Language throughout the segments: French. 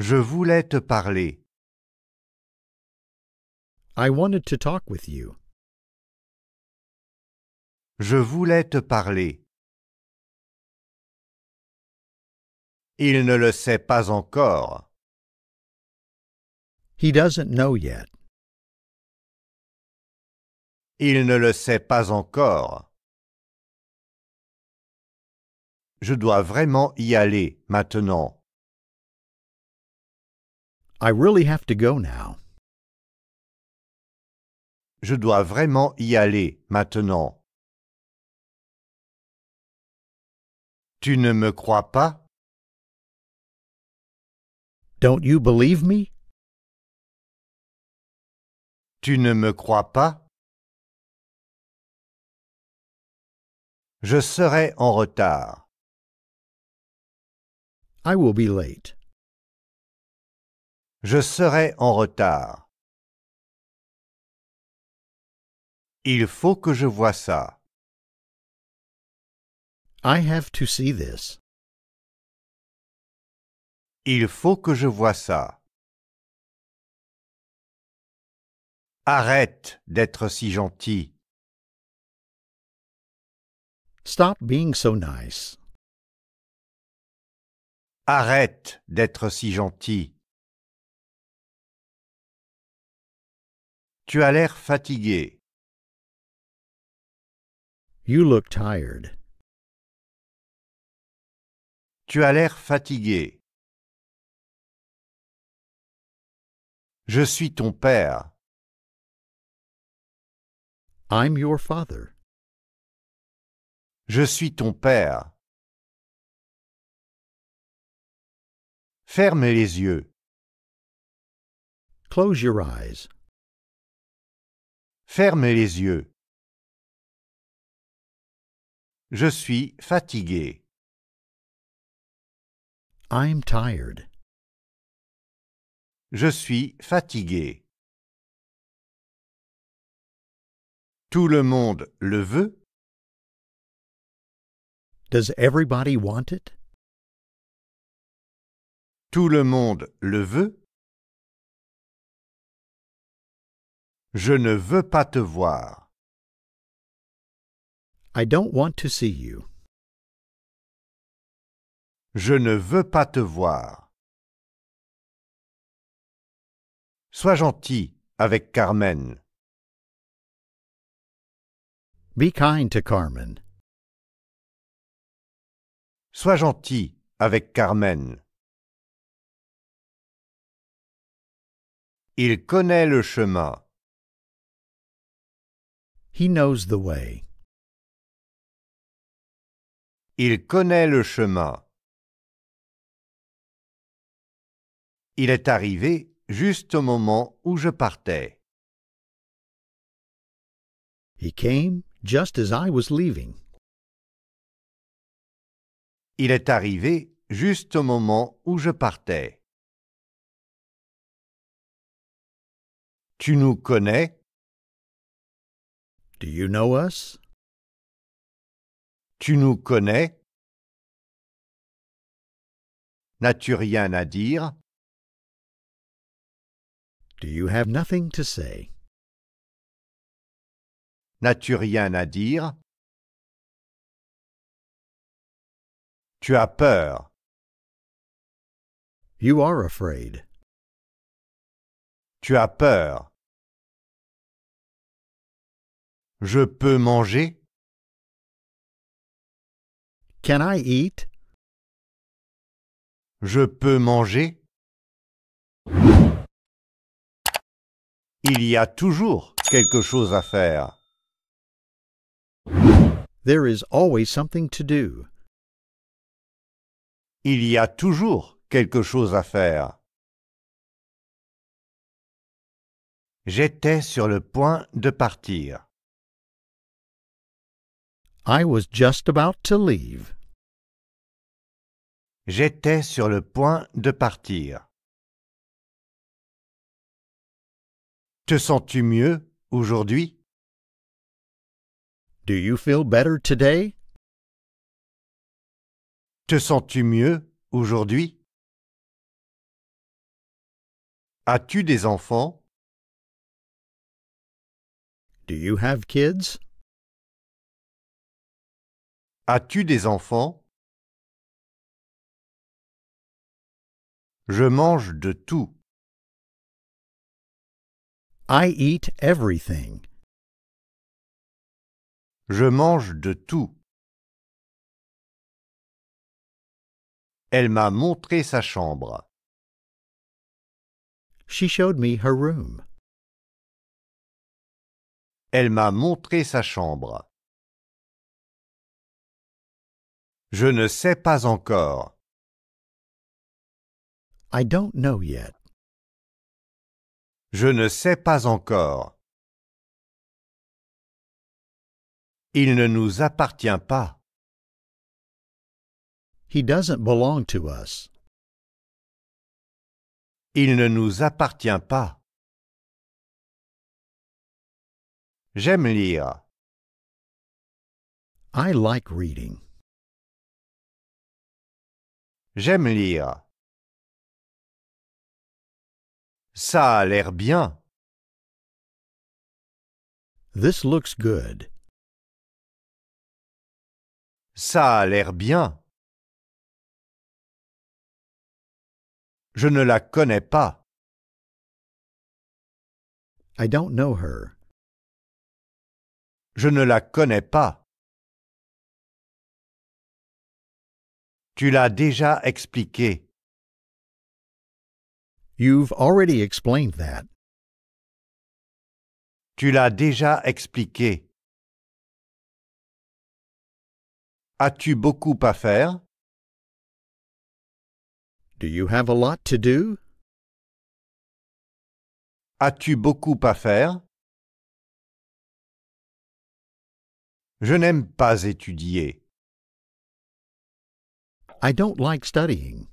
Je voulais te parler. I wanted to talk with you. Je voulais te parler. Il ne le sait pas encore. He doesn't know yet. Il ne le sait pas encore. Je dois vraiment y aller maintenant. I really have to go now. Je dois vraiment y aller maintenant. Tu ne me crois pas? Don't you believe me? Tu ne me crois pas? Je serai en retard. I will be late. Je serai en retard. Il faut que je voie ça. I have to see this. Il faut que je voie ça. Arrête d'être si gentil. Stop being so nice. Arrête d'être si gentil. Tu as l'air fatigué. You look tired. Tu as l'air fatigué. Je suis ton père. I'm your father. Je suis ton père. Ferme les yeux. Close your eyes. Ferme les yeux. Je suis fatigué. I'm tired. Je suis fatigué. Tout le monde le veut. Does everybody want it? Tout le monde le veut. Je ne veux pas te voir. I don't want to see you. Je ne veux pas te voir. Sois gentil avec Carmen. Be kind to Carmen. Sois gentil avec Carmen. Il connaît le chemin. Il connaît le chemin. Il est arrivé juste au moment où je partais. Il est arrivé juste au moment où je partais. Tu nous connais Do you know us? Tu nous connais? N'as-tu rien à dire? Do you have nothing to say? N'as-tu rien à dire? Tu as peur. You are afraid. Tu as peur. Je peux manger? Can I eat? Je peux manger? Il y a toujours quelque chose à faire. There is always something to do. Il y a toujours quelque chose à faire. J'étais sur le point de partir. I was just about to leave. J'étais sur le point de partir. Te sens-tu mieux aujourd'hui? Do you feel better today? Te sens-tu mieux aujourd'hui? As-tu des enfants? Do you have kids? As-tu des enfants Je mange de tout. I eat everything. Je mange de tout. Elle m'a montré sa chambre. She showed me her room. Elle m'a montré sa chambre. Je ne sais pas encore. I don't know yet. Je ne sais pas encore. Il ne nous appartient pas. He doesn't belong to us. Il ne nous appartient pas. J'aime lire. I like reading. J'aime lire. Ça a l'air bien. This looks good. Ça a l'air bien. Je ne la connais pas. I don't know her. Je ne la connais pas. Tu l'as déjà expliqué. You've already explained that. Tu l'as déjà expliqué. As-tu beaucoup à faire? Do you have a lot to do? As-tu beaucoup à faire? Je n'aime pas étudier. I don't like studying.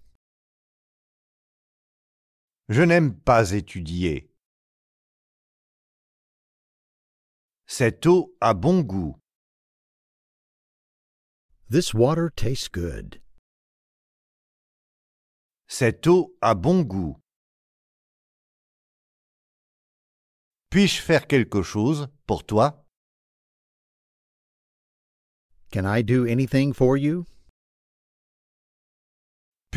Je n'aime pas étudier. Cette eau a bon goût. This water tastes good. Cette eau a bon goût. Puis-je faire quelque chose pour toi? Can I do anything for you?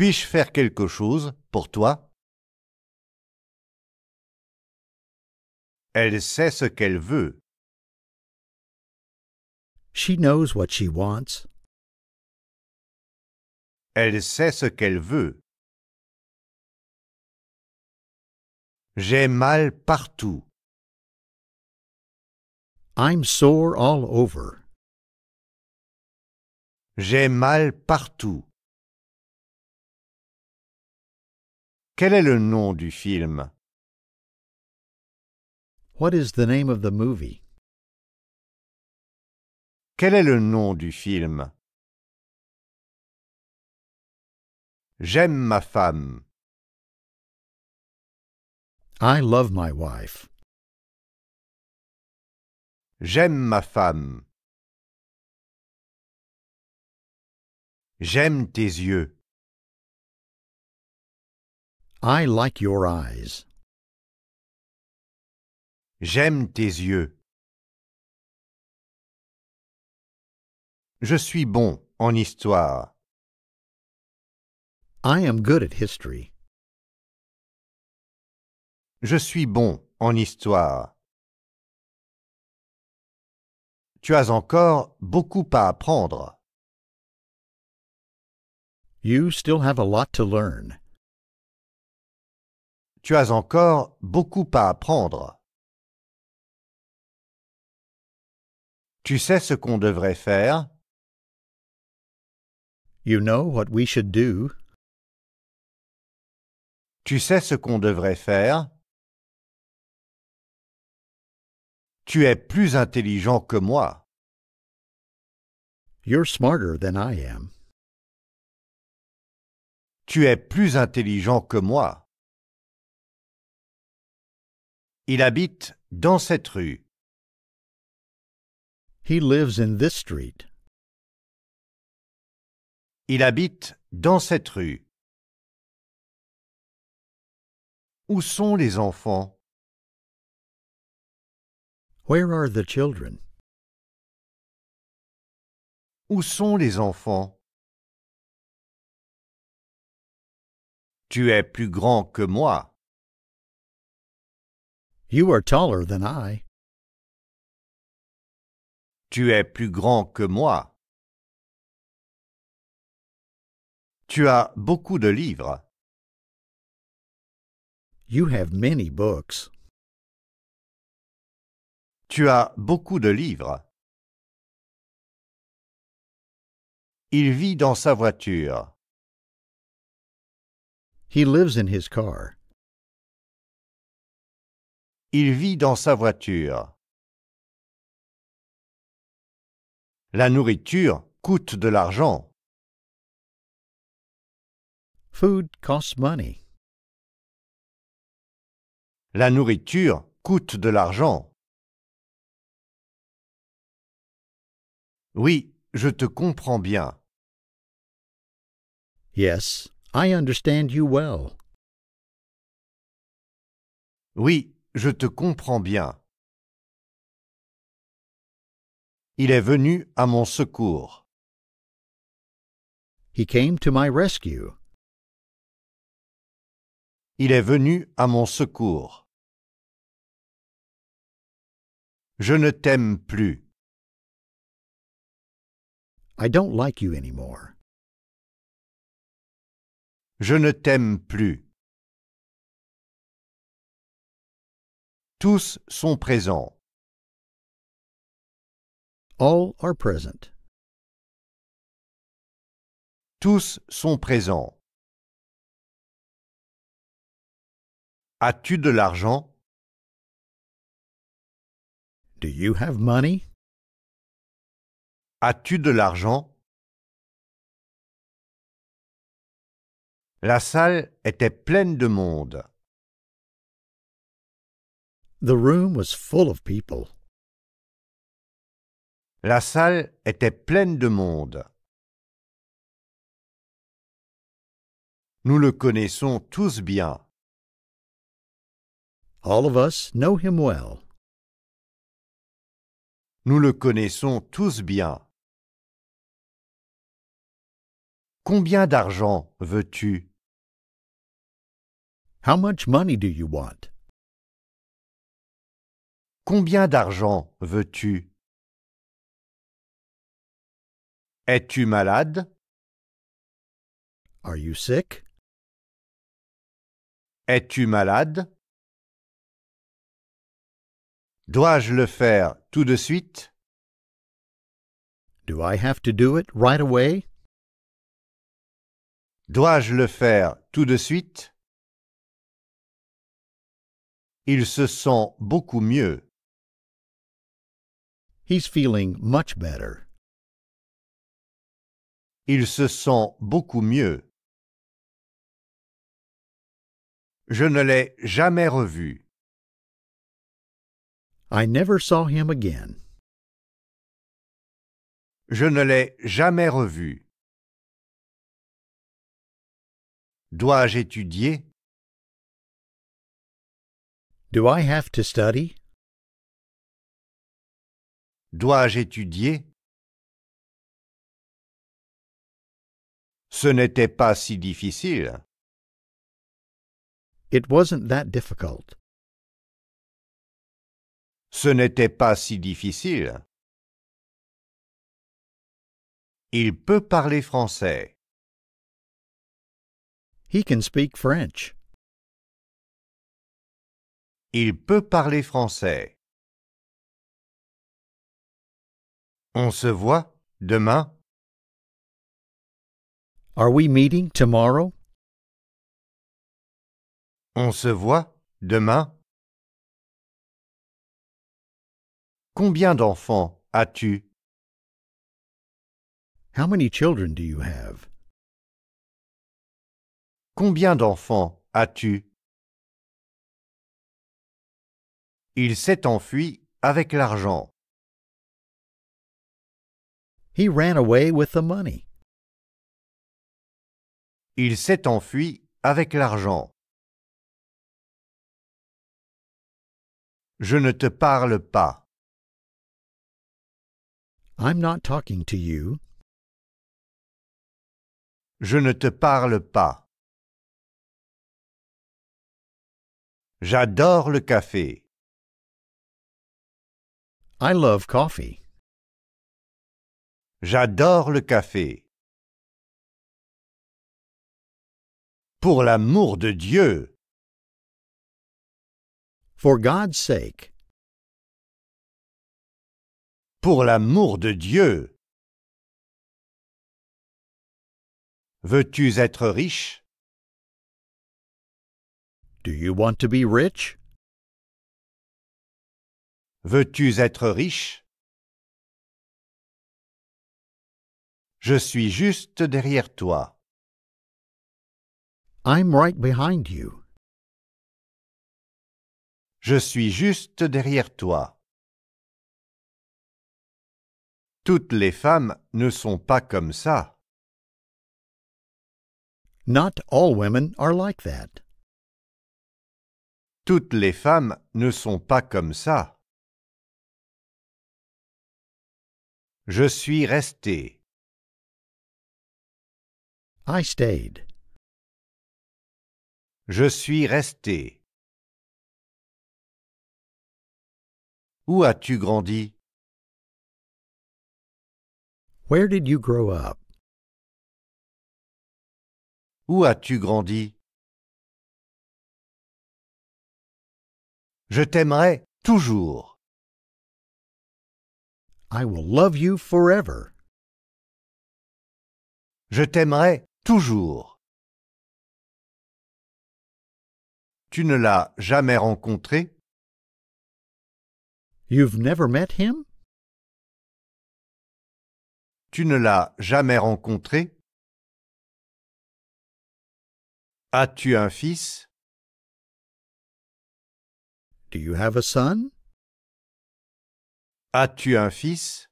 Puis-je faire quelque chose pour toi Elle sait ce qu'elle veut. She knows what she wants. Elle sait ce qu'elle veut. J'ai mal partout. I'm sore all over. J'ai mal partout. Quel est le nom du film What is the name of the movie? Quel est le nom du film J'aime ma femme. I love my wife. J'aime ma femme. J'aime tes yeux. I like your eyes. J'aime tes yeux. Je suis bon en histoire. I am good at history. Je suis bon en histoire. Tu as encore beaucoup à apprendre. You still have a lot to learn. Tu as encore beaucoup à apprendre. Tu sais ce qu'on devrait faire? You know what we should do. Tu sais ce qu'on devrait faire? Tu es plus intelligent que moi. You're smarter than I am. Tu es plus intelligent que moi. Il habite dans cette rue. He lives in this street. Il habite dans cette rue. Où sont les enfants Where are the children? Où sont les enfants Tu es plus grand que moi. You are taller than I. Tu es plus grand que moi. Tu as beaucoup de livres. You have many books. Tu as beaucoup de livres. Il vit dans sa voiture. He lives in his car. Il vit dans sa voiture. La nourriture coûte de l'argent. Food costs money. La nourriture coûte de l'argent. Oui, je te comprends bien. Yes, I understand you well. Oui, je te comprends bien. Il est venu à mon secours. He came to my rescue. Il est venu à mon secours. Je ne t'aime plus. I don't like you anymore. Je ne t'aime plus. Tous sont présents. All are present. Tous sont présents. As-tu de l'argent Do you have money? As-tu de l'argent La salle était pleine de monde. The room was full of people. La salle était pleine de monde. Nous le connaissons tous bien. All of us know him well. Nous le connaissons tous bien. Combien d'argent veux-tu? How much money do you want? Combien d'argent veux-tu Es-tu malade Are you sick Es-tu malade Dois-je le faire tout de suite Do I have to do it right away Dois-je le faire tout de suite Il se sent beaucoup mieux. He's feeling much better. Il se sent beaucoup mieux. Je ne l'ai jamais revu. I never saw him again. Je ne l'ai jamais revu. Dois-je étudier? Do I have to study? Dois-je étudier Ce n'était pas si difficile. It wasn't that difficult. Ce n'était pas si difficile. Il peut parler français. He can speak French. Il peut parler français. On se voit demain. Are we meeting tomorrow? On se voit demain. Combien d'enfants as-tu? How many children do you have? Combien d'enfants as-tu? Il s'est enfui avec l'argent. He ran away with the money. Il s'est enfui avec l'argent. Je ne te parle pas. I'm not talking to you. Je ne te parle pas. J'adore le café. I love coffee. J'adore le café. Pour l'amour de Dieu. For God's sake. Pour l'amour de Dieu. Veux-tu être riche? Do you want to be rich? Veux-tu être riche? Je suis juste derrière toi. I'm right behind you. Je suis juste derrière toi. Toutes les femmes ne sont pas comme ça. Not all women are like that. Toutes les femmes ne sont pas comme ça. Je suis resté. I stayed. Je suis resté. Où as-tu grandi? Where did you grow up? Où as-tu grandi? Je t'aimerai toujours. I will love you forever. Je t'aimerai Toujours. Tu ne l'as jamais rencontré? You've never met him? Tu ne l'as jamais rencontré? As-tu un fils? Do you have a son? As-tu un fils?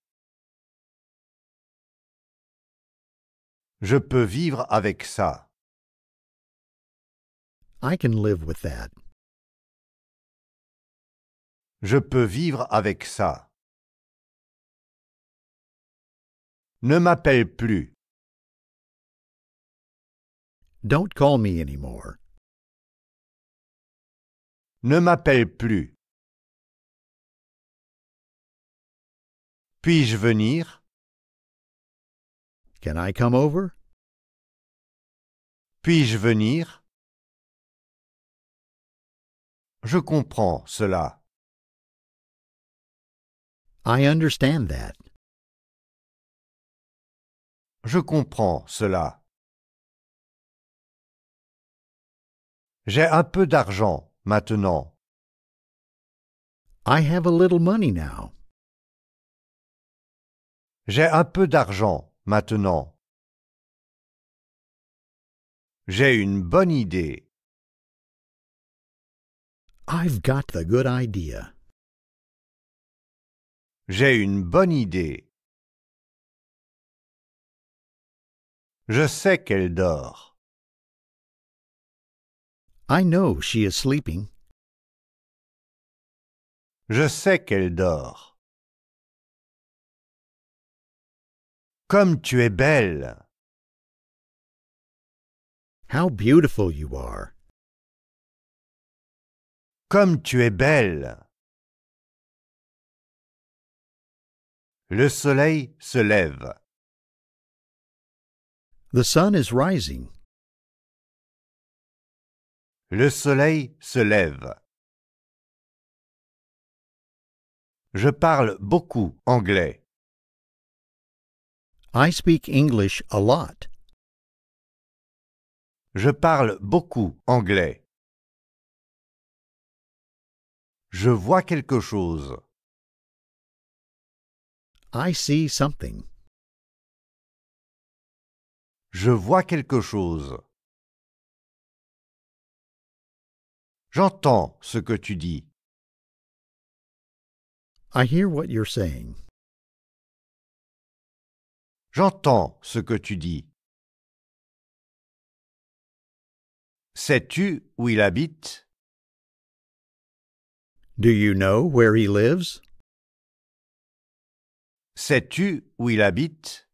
Je peux vivre avec ça. I can live with that. Je peux vivre avec ça. Ne m'appelle plus. Don't call me anymore. Ne m'appelle plus. Puis-je venir? Can I come over? Puis-je venir? Je comprends cela. I understand that. Je comprends cela. J'ai un peu d'argent maintenant. I have a little money now. J'ai un peu d'argent maintenant. J'ai une bonne idée. I've got the good idea. J'ai une bonne idée. Je sais qu'elle dort. I know she is sleeping. Je sais qu'elle dort. Comme tu es belle. How beautiful you are. Comme tu es belle. Le soleil se lève. The sun is rising. Le soleil se lève. Je parle beaucoup anglais. I speak English a lot. Je parle beaucoup anglais. Je vois quelque chose. I see something. Je vois quelque chose. J'entends ce que tu dis. I hear what you're saying. J'entends ce que tu dis. Sais-tu où il habite? Do you know where he lives? Sais-tu où il habite?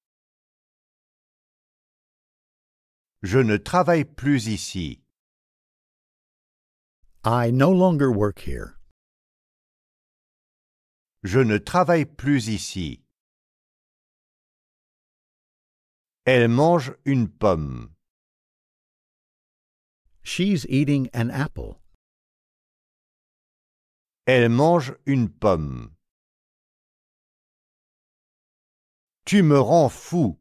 Je ne travaille plus ici. I no longer work here. Je ne travaille plus ici. Elle mange une pomme. She's eating an apple. Elle mange une pomme. Tu me rends fou.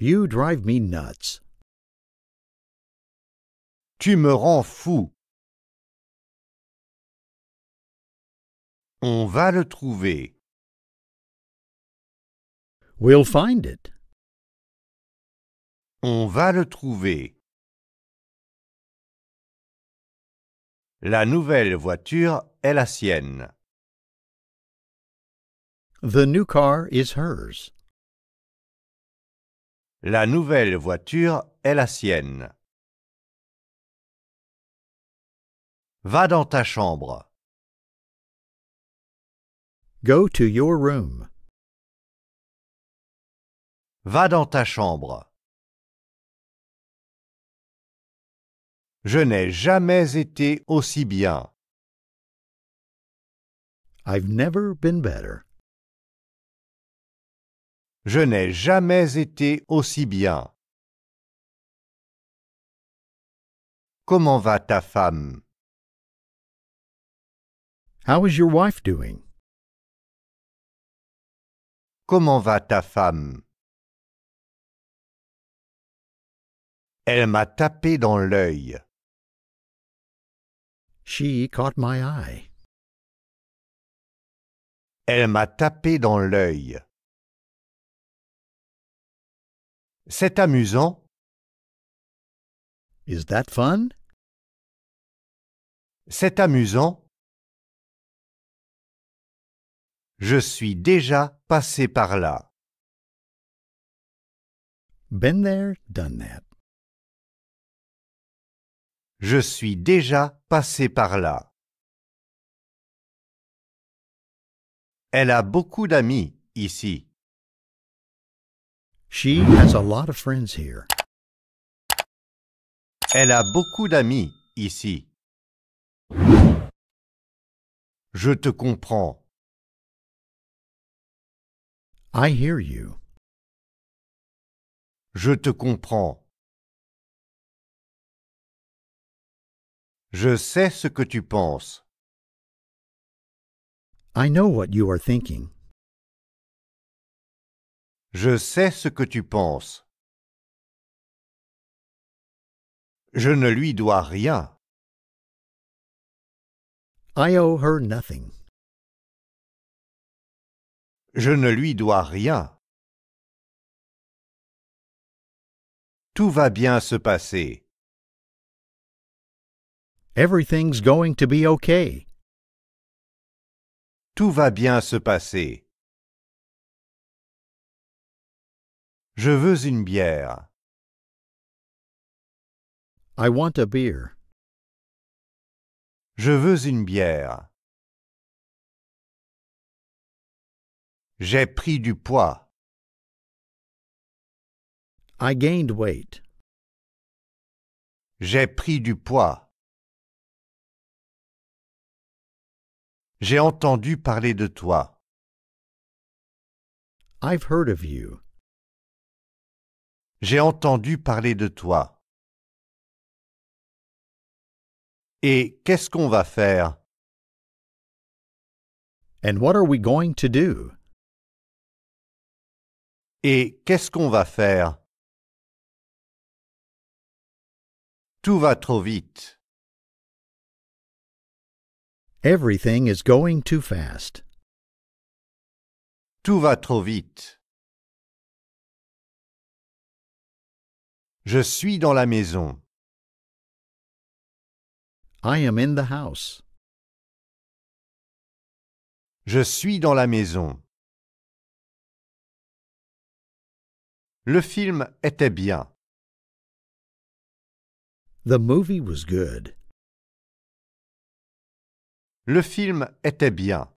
You drive me nuts. Tu me rends fou. On va le trouver. We'll find it. On va le trouver. La nouvelle voiture est la sienne. The new car is hers. La nouvelle voiture est la sienne. Va dans ta chambre. Go to your room. Va dans ta chambre. Je n'ai jamais été aussi bien. I've never been better. Je n'ai jamais été aussi bien. Comment va ta femme? How is your wife doing? Comment va ta femme? Elle m'a tapé dans l'œil. She caught my eye. Elle m'a tapé dans l'œil. C'est amusant. Is that fun? C'est amusant. Je suis déjà passé par là. Been there, done that. Je suis déjà passé par là. Elle a beaucoup d'amis ici. She has a lot of friends here. Elle a beaucoup d'amis ici. Je te comprends. I hear you. Je te comprends. Je sais ce que tu penses. I know what you are thinking. Je sais ce que tu penses. Je ne lui dois rien. I owe her nothing. Je ne lui dois rien. Tout va bien se passer. Everything's going to be okay. Tout va bien se passer. Je veux une bière. I want a beer. Je veux une bière. J'ai pris du poids. I gained weight. J'ai pris du poids. J'ai entendu parler de toi. I've heard of you. J'ai entendu parler de toi. Et qu'est-ce qu'on va faire And what are we going to do? Et qu'est-ce qu'on va faire Tout va trop vite. Everything is going too fast. Tout va trop vite. Je suis dans la maison. I am in the house. Je suis dans la maison. Le film était bien. The movie was good. Le film était bien.